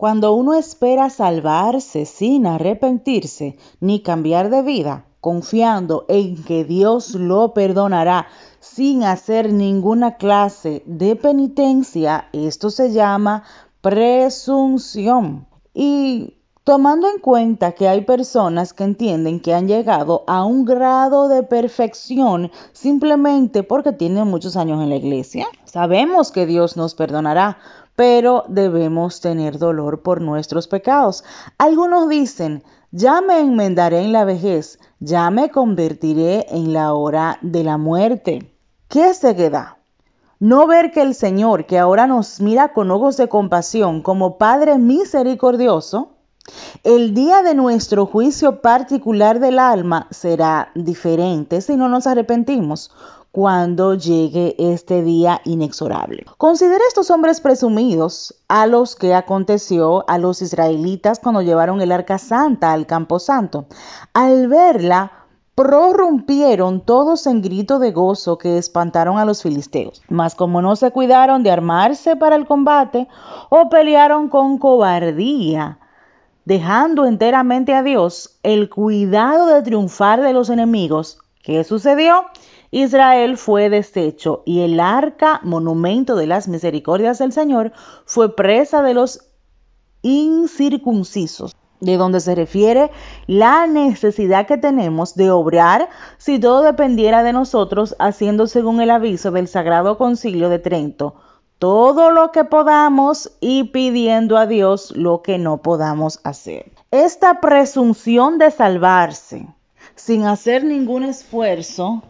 Cuando uno espera salvarse sin arrepentirse ni cambiar de vida, confiando en que Dios lo perdonará sin hacer ninguna clase de penitencia, esto se llama presunción. Y tomando en cuenta que hay personas que entienden que han llegado a un grado de perfección simplemente porque tienen muchos años en la iglesia, sabemos que Dios nos perdonará, pero debemos tener dolor por nuestros pecados. Algunos dicen, ya me enmendaré en la vejez, ya me convertiré en la hora de la muerte. ¿Qué queda? No ver que el Señor, que ahora nos mira con ojos de compasión como Padre misericordioso, el día de nuestro juicio particular del alma será diferente si no nos arrepentimos cuando llegue este día inexorable. Considera estos hombres presumidos a los que aconteció a los israelitas cuando llevaron el arca santa al campo santo. Al verla, prorrumpieron todos en grito de gozo que espantaron a los filisteos. Mas como no se cuidaron de armarse para el combate o pelearon con cobardía, dejando enteramente a Dios el cuidado de triunfar de los enemigos. ¿Qué sucedió? Israel fue deshecho y el arca, monumento de las misericordias del Señor, fue presa de los incircuncisos, de donde se refiere la necesidad que tenemos de obrar si todo dependiera de nosotros, haciendo según el aviso del Sagrado Concilio de Trento todo lo que podamos y pidiendo a Dios lo que no podamos hacer. Esta presunción de salvarse sin hacer ningún esfuerzo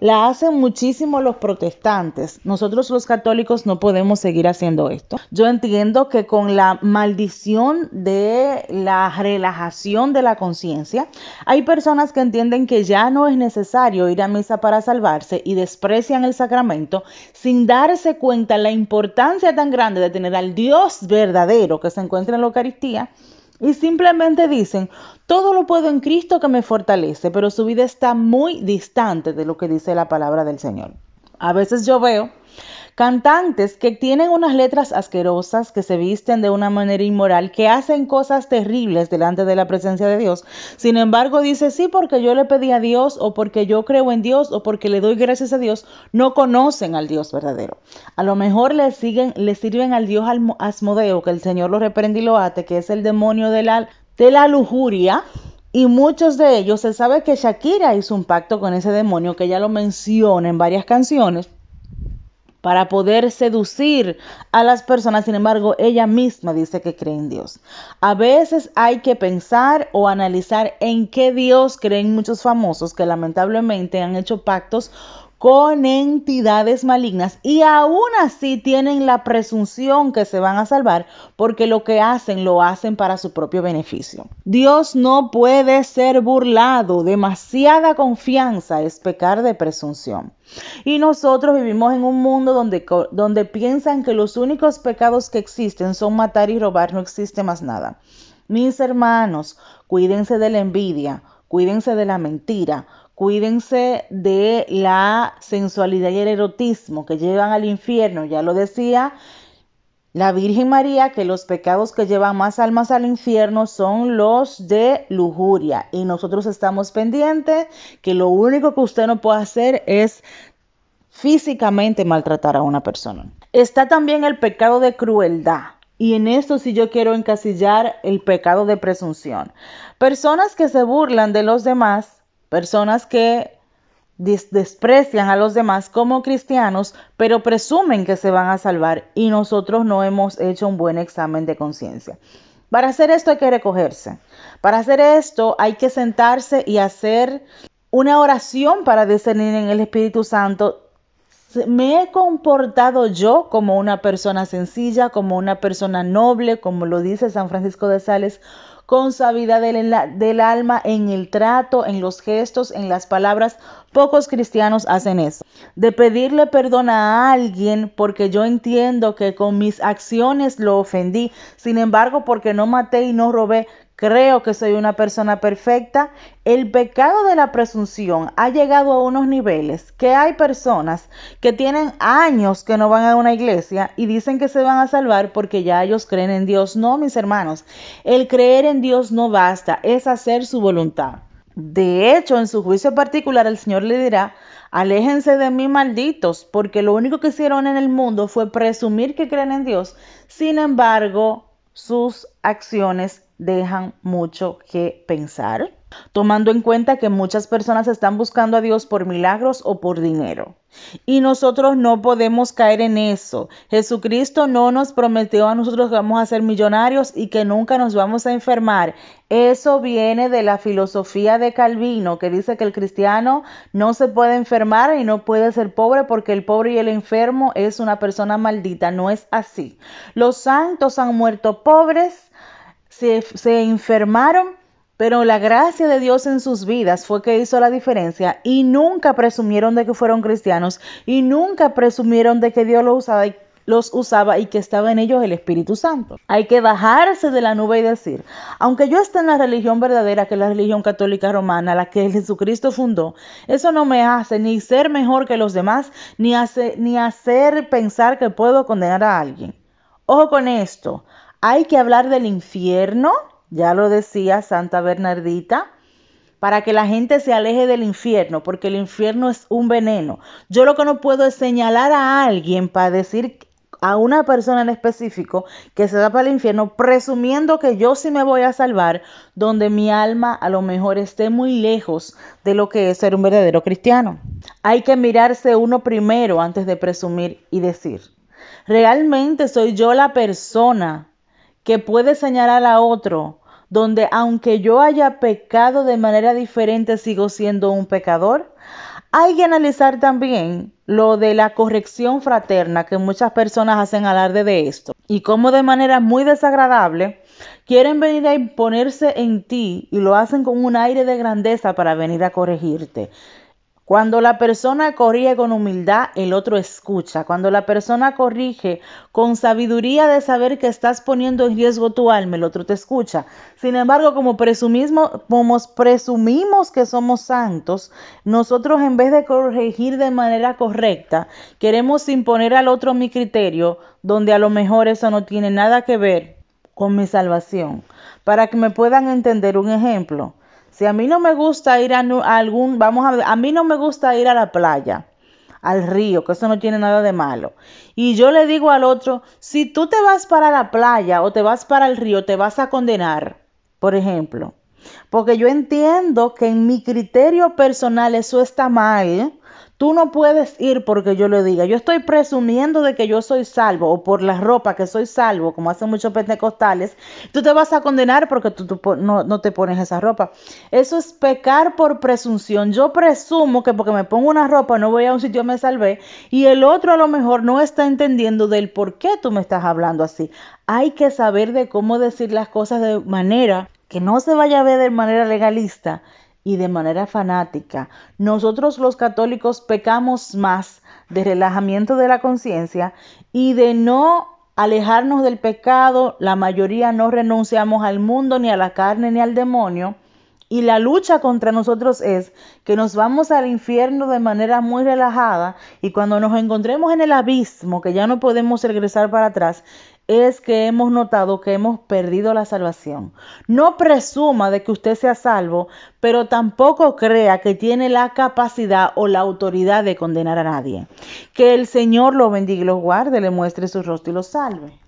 la hacen muchísimo los protestantes. Nosotros los católicos no podemos seguir haciendo esto. Yo entiendo que con la maldición de la relajación de la conciencia, hay personas que entienden que ya no es necesario ir a misa para salvarse y desprecian el sacramento sin darse cuenta la importancia tan grande de tener al Dios verdadero que se encuentra en la Eucaristía y simplemente dicen, todo lo puedo en Cristo que me fortalece, pero su vida está muy distante de lo que dice la palabra del Señor. A veces yo veo cantantes que tienen unas letras asquerosas, que se visten de una manera inmoral, que hacen cosas terribles delante de la presencia de Dios. Sin embargo, dice, sí, porque yo le pedí a Dios o porque yo creo en Dios o porque le doy gracias a Dios, no conocen al Dios verdadero. A lo mejor le, siguen, le sirven al Dios Asmodeo, que el Señor lo reprende y lo ate, que es el demonio de la, de la lujuria, y muchos de ellos, se sabe que Shakira hizo un pacto con ese demonio, que ya lo menciona en varias canciones, para poder seducir a las personas. Sin embargo, ella misma dice que cree en Dios. A veces hay que pensar o analizar en qué Dios creen muchos famosos que lamentablemente han hecho pactos con entidades malignas y aún así tienen la presunción que se van a salvar porque lo que hacen lo hacen para su propio beneficio. Dios no puede ser burlado, demasiada confianza es pecar de presunción. Y nosotros vivimos en un mundo donde, donde piensan que los únicos pecados que existen son matar y robar, no existe más nada. Mis hermanos, cuídense de la envidia, cuídense de la mentira, Cuídense de la sensualidad y el erotismo que llevan al infierno, ya lo decía la Virgen María que los pecados que llevan más almas al infierno son los de lujuria y nosotros estamos pendientes que lo único que usted no puede hacer es físicamente maltratar a una persona. Está también el pecado de crueldad. Y en esto sí yo quiero encasillar el pecado de presunción. Personas que se burlan de los demás Personas que desprecian a los demás como cristianos, pero presumen que se van a salvar y nosotros no hemos hecho un buen examen de conciencia. Para hacer esto hay que recogerse. Para hacer esto hay que sentarse y hacer una oración para discernir en el Espíritu Santo. ¿Me he comportado yo como una persona sencilla, como una persona noble, como lo dice San Francisco de Sales, con sabiduría del, del alma en el trato, en los gestos, en las palabras. Pocos cristianos hacen eso. De pedirle perdón a alguien porque yo entiendo que con mis acciones lo ofendí. Sin embargo, porque no maté y no robé, creo que soy una persona perfecta, el pecado de la presunción ha llegado a unos niveles que hay personas que tienen años que no van a una iglesia y dicen que se van a salvar porque ya ellos creen en Dios. No, mis hermanos, el creer en Dios no basta, es hacer su voluntad. De hecho, en su juicio particular el Señor le dirá, aléjense de mí malditos, porque lo único que hicieron en el mundo fue presumir que creen en Dios. Sin embargo, sus acciones dejan mucho que pensar, tomando en cuenta que muchas personas están buscando a Dios por milagros o por dinero. Y nosotros no podemos caer en eso. Jesucristo no nos prometió a nosotros que vamos a ser millonarios y que nunca nos vamos a enfermar. Eso viene de la filosofía de Calvino, que dice que el cristiano no se puede enfermar y no puede ser pobre porque el pobre y el enfermo es una persona maldita. No es así. Los santos han muerto pobres se, enfermaron, pero la gracia de Dios en sus vidas fue que hizo la diferencia y nunca presumieron de que fueron cristianos y nunca presumieron de que Dios los usaba y que estaba en ellos el Espíritu Santo. Hay que bajarse de la nube y decir, aunque yo esté en la religión verdadera, que es la religión católica romana, la que Jesucristo fundó, eso no me hace ni ser mejor que los demás, ni hacer pensar que puedo condenar a alguien. Ojo con esto, hay que hablar del infierno, ya lo decía Santa Bernardita, para que la gente se aleje del infierno, porque el infierno es un veneno. Yo lo que no puedo es señalar a alguien para decir a una persona en específico que se da para el infierno, presumiendo que yo sí me voy a salvar, donde mi alma a lo mejor esté muy lejos de lo que es ser un verdadero cristiano. Hay que mirarse uno primero antes de presumir y decir, ¿realmente soy yo la persona que puede señalar a otro, donde aunque yo haya pecado de manera diferente, sigo siendo un pecador. Hay que analizar también lo de la corrección fraterna, que muchas personas hacen alarde de esto, y cómo de manera muy desagradable quieren venir a imponerse en ti y lo hacen con un aire de grandeza para venir a corregirte. Cuando la persona corrige con humildad, el otro escucha. Cuando la persona corrige con sabiduría de saber que estás poniendo en riesgo tu alma, el otro te escucha. Sin embargo, como, presumimos que somos santos, nosotros en vez de corregir de manera correcta, queremos imponer al otro mi criterio, donde a lo mejor eso no tiene nada que ver con mi salvación. Para que me puedan entender un ejemplo. Si a mí no me gusta ir a, algún, vamos a ver, a mí no me gusta ir a la playa, al río, que eso no tiene nada de malo. Y yo le digo al otro, si tú te vas para la playa o te vas para el río, te vas a condenar, por ejemplo. Porque yo entiendo que en mi criterio personal eso está mal Tú no puedes ir porque yo lo diga. Yo estoy presumiendo de que yo soy salvo o por la ropa que soy salvo, como hacen muchos pentecostales. Tú te vas a condenar porque tú, no, te pones esa ropa. Eso es pecar por presunción. Yo presumo que porque me pongo una ropa no voy a un sitio, me salvé. Y el otro a lo mejor no está entendiendo del por qué tú me estás hablando así. Hay que saber de cómo decir las cosas de manera que no se vaya a ver de manera legalista y de manera fanática. Nosotros los católicos pecamos más de relajamiento de la conciencia y de no alejarnos del pecado. La mayoría no renunciamos al mundo, ni a la carne, ni al demonio. Y la lucha contra nosotros es que nos vamos al infierno de manera muy relajada y cuando nos encontremos en el abismo, que ya no podemos regresar para atrás, es que hemos notado que hemos perdido la salvación. No presuma de que usted sea salvo, pero tampoco crea que tiene la capacidad o la autoridad de condenar a nadie. Que el Señor lo bendiga lo guarde, le muestre su rostro y lo salve.